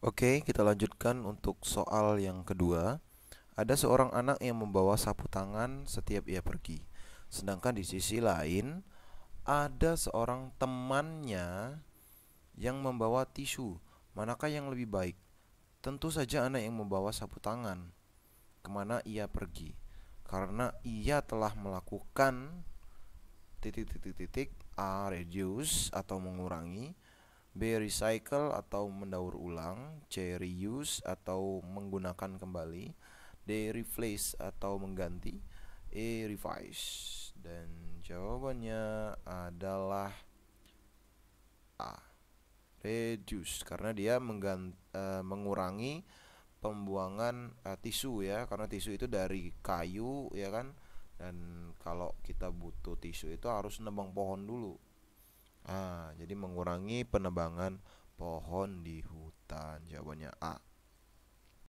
Oke, kita lanjutkan untuk soal yang kedua. Ada seorang anak yang membawa sapu tangan setiap ia pergi. Sedangkan di sisi lain, ada seorang temannya yang membawa tisu. Manakah yang lebih baik? Tentu saja anak yang membawa sapu tangan. Kemana ia pergi? Karena ia telah melakukan titik-titik-titik A. Ah, Reduce atau mengurangi B. Recycle atau mendaur ulang C. Reuse atau menggunakan kembali D. Replace atau mengganti E. Revise Dan jawabannya adalah A. Reduce karena dia mengganti, e, eh, mengurangi pembuangan e, tisu ya karena tisu itu dari kayu ya kan dan kalau kita butuh tisu itu harus nebang pohon dulu Ah, jadi mengurangi penebangan pohon di hutan. Jawabannya A.